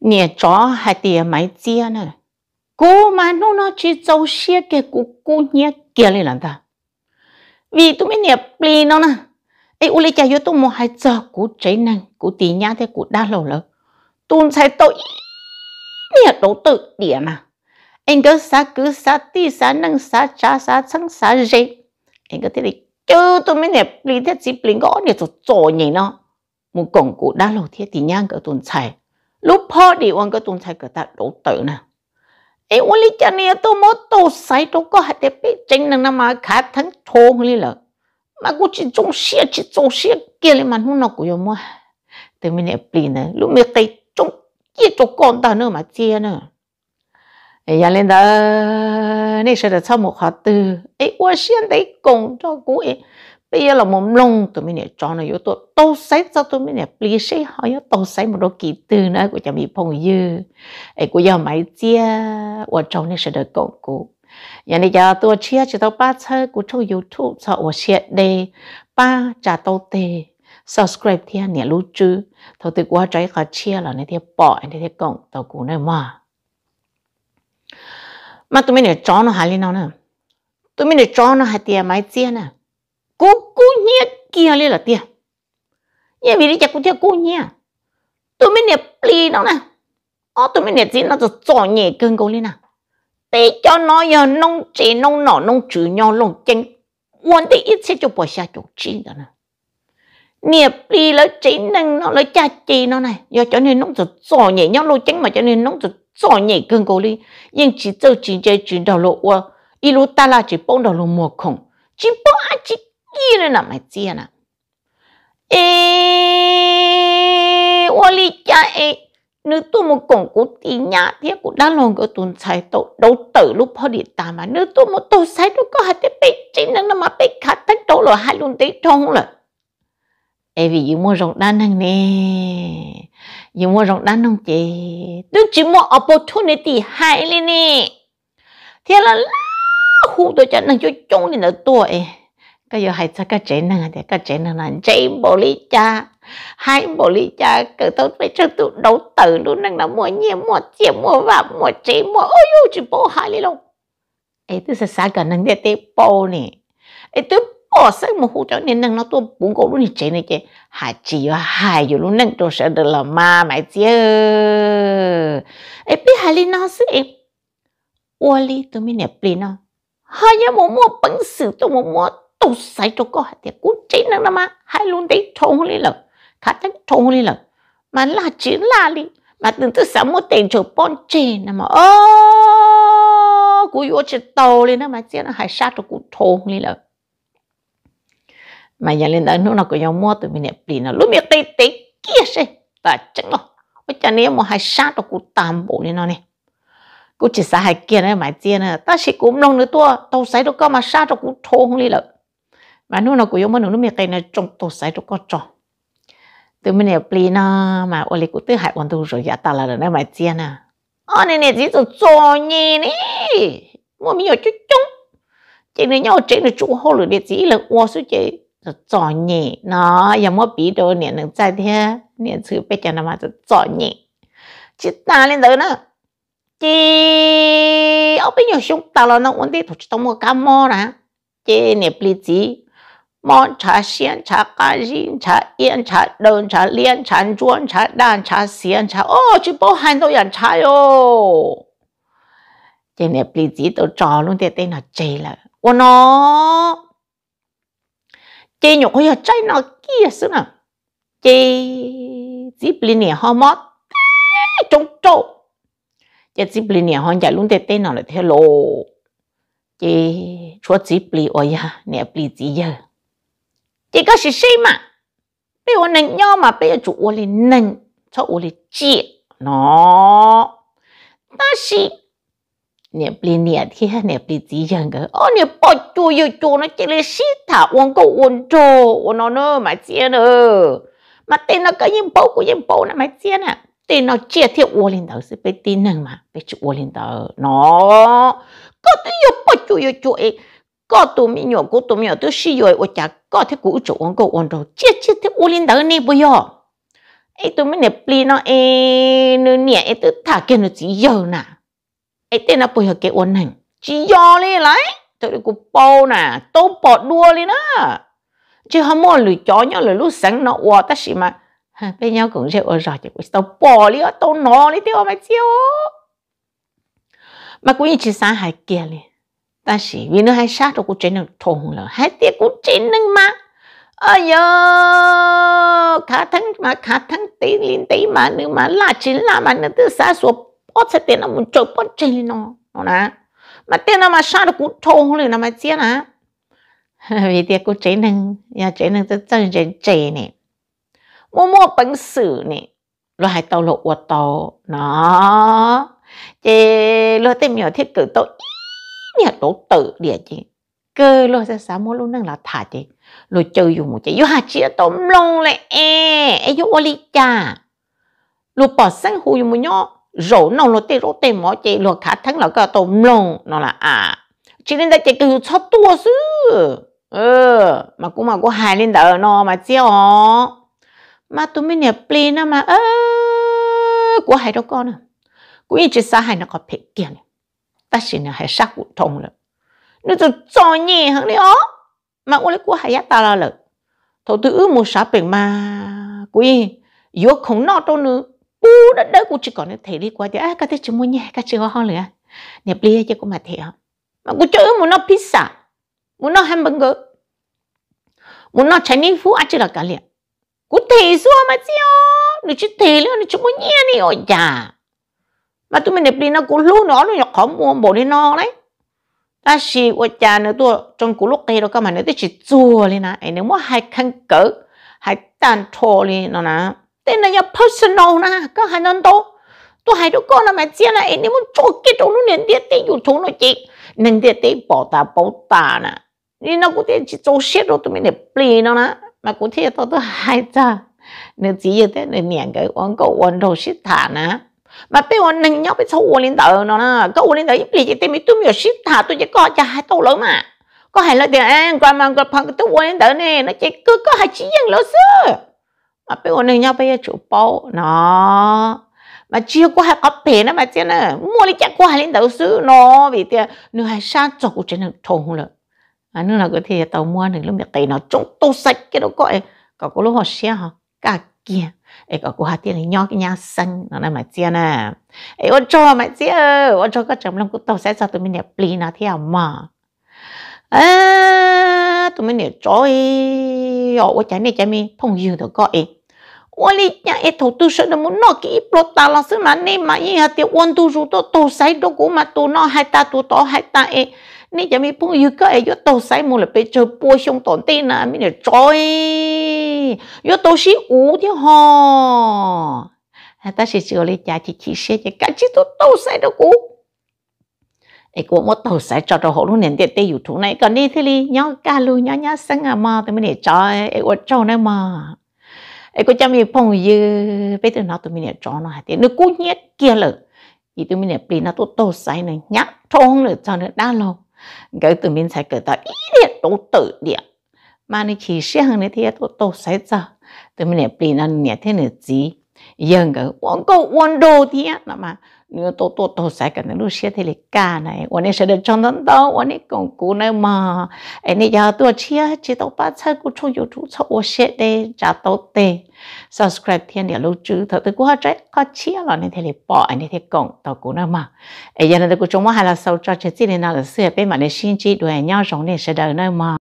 nhẹ chó hai tiền máy chia nè cô mà nó nó chỉ dâu xia kẻ cụ cụ nhẹ kia lên làm ta vì tôi mới nhẹ pli nó nè ấy u lấy cho tôi một hai giờ cụ cháy năng cụ tí nhá thế cụ đa lầu lợ tôi thấy tôi nhẹ đấu tự điểm mà anh cứ sa cứ sa ti sa năng sa cha sa sang sa gì anh cứ thể đi kêu tôi mới nẹp lý thế chỉ bình gõ để tôi chỗ nhỉ nó một cổng cụ đa lầu thiết thì nhang cái tuần chạy lúc po đi ông cái tuần chạy cái ta đổ tử nè ai ông lý cha này tôi mất tôi sai tôi có hạt đẹp chính năng mà khá thắng thôn lý lợ mà cứ chỉ trông xia chỉ trông xia kia lên mà không nào cũng giống mà tôi mới nẹp lý nè lúc mới cái trông kia trông con ta nữa mà chia nữa 哎呀，领导，你说的草木好的，哎，我现在工作过哎，不要那么弄，对面的装了有多，都谁找对面的不谁好要都谁么多记得呢？我叫你朋友，哎，我要买家，我找你说的工作。人哋家多车就到巴车，古抽油土，操我写的巴扎到的。subscribe ที่เนี่ยรู้จื้อทอติกว่าใจเขาเชียร์เราในที่ปอในที่กล่องตัวกูเนี่ยมา mà tụi mình để chó nó hài lên nào nè tụi mình để chó nó hài tiền máy chia nè cô cú nhé kia lên là tiền nhà vì đi chặt cú chia cú nhé tụi mình để pli nó nè ó tụi mình để gì nó rồi chó nhẹ cưng cố lên nè để cho nó giờ nông chỉ nông nọ nông chữ nhau lông chân uốn thì ít sẽ cho bỏ xa chỗ chín đó nè nghiệp đi lấy chỉ năng nó lấy cha chi nó này do cho nên nó rất giỏi nhẹ nhau lôi tránh mà cho nên nó rất 做嘢更高哩，因只走真正转到路我一路打啦就蹦到路莫空，真蹦啊只一人哪么子呀呐？诶，我哩家诶。nếu tôi một cổng cố tì nhà thì cũng đã lòng cái tuần sai tổ đâu tử lúc họ đi ta mà nếu tôi một tổ sai đâu có hai cái bê trên nó mà bê khát tách tổ rồi hai luôn tí trong rồi tại vì dù mua rộng đan năng nè dù mua rộng đan năng chị đừng chỉ mua opportunity hại lên nè thế là khu tôi chẳng năng cho chung nên là tuổi cái giờ hay sao cái trẻ năng thì cái trẻ năng là chạy bộ lý cha hai bộ lý cha cỡ tốt phải cho tụ đấu tử luôn năng là mua nhẹ mua chè mua vạp mua chế mua ôi yêu chỉ bộ hại lên luôn ấy tôi sẽ xa cả năng để tế bộ nè ấy tôi ô sẽ một hũ cháu nên năng nó tôi bún cổ luôn thì chế này kì hà chỉ và hà dù luôn năng tôi sẽ được là ma mày chứ ấy biết hà linh nó sẽ ô li tôi mới nẹp li nó hai nhà mua mua bánh sử tôi mua mua tôi sai cho có hạt cũng chế năng nó mà hai luôn đấy thôn li lợ khá chắc thôn li lợ mà là chỉ là li mà từng thứ sắm một tiền cho bon chế nè mà ô cú vô chết tàu li nó mà chứ nó hay sát tôi cũng thôn li lợ mà nhà lên đó nó nó có nhau mua tụi mình đi nó lúc miệng tê tê kia xe ta chắc lo ôi cha nếu mà hai sát nó cũng tam bộ lên nó nè cú chỉ xa hai kia này mà chia này, ta chỉ cũng nông nữa tua tàu sấy nó có mà sát nó cũng thô không đi lợ mà nó có cũng mua nữa lúc miệng tê này trong tàu sấy nó có cho, từ mình nhập đi nó mà dạ à. ô lì cũng tự hại bọn tôi rồi giả ta là nó mà chia nè ô này này chỉ cho cho nhì nè mua miếng chút chút chỉ này nhau chỉ này chú hô lửa để chỉ là ô số chỉ 就作孽，喏，有冇比到年能在天，年出别讲他妈就作孽，去哪里头呢？去，我边有兄弟了呢，我哋同去当我干么呢？去你不理莫茶鲜茶干净茶烟茶冷茶炼茶砖茶蛋茶咸茶，哦，去包含到人茶哟。今年不理解都找弄点点那这了，我喏。chị nhục hồi chơi nó kia xứ nào chị zip liền nhà họ mót trông trâu chị zip liền nhà họ chạy luôn tê tê nào lại thế lộ chị chúa zip liền ôi ya nè liền gì giờ chị có gì mà bây giờ nành nhau mà bây giờ chủ ôi lên nành cho ôi lên chị nó ta xí nè bì nè thì nè bì gì chẳng cái ô nè bỏ chú yêu chú nó chỉ là xí thả uống cô uống chú uống nó nữa mà chia nữa mà tên nó cái yên bố của yên bố nó mà chia nè tên nó chia thì uống lên đầu sẽ bị tin nè mà bị chụp uống lên đầu nó có tên yêu bỏ chú yêu chú ấy có tụi mình nhỏ có tụi mình nhỏ tôi xí rồi ô chả có thế của chú uống cô uống chú chia chia thì uống lên đầu nè bây giờ ấy tụi mình nè bì nó ấy nè ấy tôi thả kia nó chỉ yêu nè ไอเต้นอะปุยเหเกอวนแห่งจียอเลยไรตัวเด็กกูโปน่ะโตปอดดัวเลยนะจีฮัมมอหรือจอเนาะหรือลูกสังเนาะวัวแต่สิมาเป็นเนาะกงเชื่อรอจะกูตัวปอเลยตัวหนอเลยเที่ยวมาเที่ยวมากูยิ่งจีสาหายเกลียเลย但是为了还杀着我真能痛了，还得我真能吗？哎呀，卡通嘛，卡通得零得嘛，你嘛拉筋拉嘛，你都啥说 pot sẽ tiền là muốn chơi pot chơi nó nó nè mà tiền là mà sao được cũng thô lên là mà chia nè vì tiền cũng chơi nưng, nhà chơi nưng rất chân chơi chơi nè mua mua bằng sử nè rồi hai tàu lộ quạt tàu nó chị lo tìm hiểu thiết cử tàu nhà tổ tử địa chị cơ lo sẽ sáng mua luôn nâng là thả chị lo chơi dùng một chị yêu hai chị tóm lông lại e e yêu ô li cha lo bỏ sang hù dùng một nhóc rổ nông lột tê rổ tê mỏ chê lột khá thắng là cái tôm lông nó là à chỉ nên đã chạy cái cho tua sư ờ mà cũng mà có hài lên đỡ nó mà chéo mà tụi mình nhập plin mà ơ của hai đứa con à cũng chỉ xa hai nó có phê kia này ta chỉ là hai sắc của thông rồi nó cho cho nhẹ hơn đấy ó mà của hai ta là lợi thầu tư một sáu bệnh mà cũng như yếu không đâu nữa u đó đó cũng chỉ còn nó thể đi qua thì à cái thế chúng mua nhẹ cái chưa ho nữa nhập lia cho cũng mà thế mà cũng chơi muốn nó pizza muốn nó hamburger muốn nó Chinese food ăn à, chỉ là cái liền cũng thể xua mà chứ nó chỉ thể là nó chúng mua nhẹ này ở nhà mà tụi mình nhập lia nó cũng lú nó nó khó mua bộ đi nó đấy ta à, chỉ ở nhà nữa tôi trong cú lúc kia đó các bạn nữa tôi chỉ chua lên nè em nếu mua hai khăn cỡ hai tàn thô lên nó nè tên là nhà personal na có hai năm tố tôi hai đứa con là mẹ chia này nếu muốn cho cái chỗ nó nên tiết tên dù chúng nó chị nên tiết tên bỏ ta bỏ ta na, nên nó cũng tiết chỉ cho xét rồi tụi mình để play nó na, mà cũng thế tôi tôi hai ta nên chỉ giờ thế nên miệng cái con cậu con đồ xét thả na, mà bây giờ nâng nhau bị sâu uống lên tờ nó na, cậu uống lên tờ ít play chỉ tên mình tôi mới xét thả tôi chỉ có cho hai tô lớn mà có hai lời tiền anh qua mà qua phần tôi uống lên tờ này, nó chỉ cứ có hai chỉ riêng lỡ xưa mà bây giờ nhau bây giờ chụp bao nó mà chưa qua hai cặp bể nữa mà chứ nữa mua đi chắc qua lên đầu sư nó vì thế nữa hai sang chỗ cho trên thùng rồi à nữa là có thể tàu mua được lúc miệng tay nó trông tô sạch cái đó gọi, có có lúc họ xe hả cả kia ấy có cô hạt tiếng này nhóc cái nhà xanh nó là mà chia nè ấy ôn cho mà chia ôn cho các chồng làm của tàu sẽ cho tụi mình đẹp lì nó theo mà à này ở ơi ôi này chả mi phong yêu được gọi ôi lý nhà em thầu tư sợ nó muốn nó kỹ bột ta là xứ mà nên mà như hạt tiêu quan tu rú tôi tôi sai đâu cũng mà tôi nó hai ta tôi to hai ta em nên chả mi phong yêu cái em cho tôi sai một là bây giờ bôi xong tổn tin là mình là trời cho tôi sĩ ú chứ ho ta sẽ chơi lấy cha chỉ chỉ sẽ chỉ cả chỉ tôi tôi sai đâu cũng ai cũng một tàu sẽ cho cho họ luôn nền tiền tây youtube này còn đi thế đi nhớ ca lu nhớ nhớ sáng à mà tụi mình để cho ai quật cho này mà ai cũng chăm mình phong như bây giờ nó tụi mình để cho nó hạt tiền nó cũng nhét kia rồi thì tụi mình để bị nó tụt tàu sai này nhá thôn rồi cho nó đa lâu cái tụi mình sẽ cởi ta ít điện tụ tự điện mà nó chỉ xe hàng này thì tụt tàu sai giờ tụi mình để bị nó nhét thế này gì dân cái ông cố ông đồ thì nó mà nếu tổ tổ tổ sai cái lúc xe thì cả này ông ấy sẽ được chọn đến đó ông ấy còn cú này mà anh ấy giờ tôi chia chỉ tao bắt xe cú chung yêu chung sau ông sẽ để trả tao để subscribe thiên địa lưu trữ thật tôi qua trái có chia là nên thì bỏ anh ấy thì còn tao cú này mà ấy giờ này tôi cũng chung mà hay là sau cho chỉ này nào là xưa bên mà này xin chỉ đuổi nhau giống này sẽ đời này mà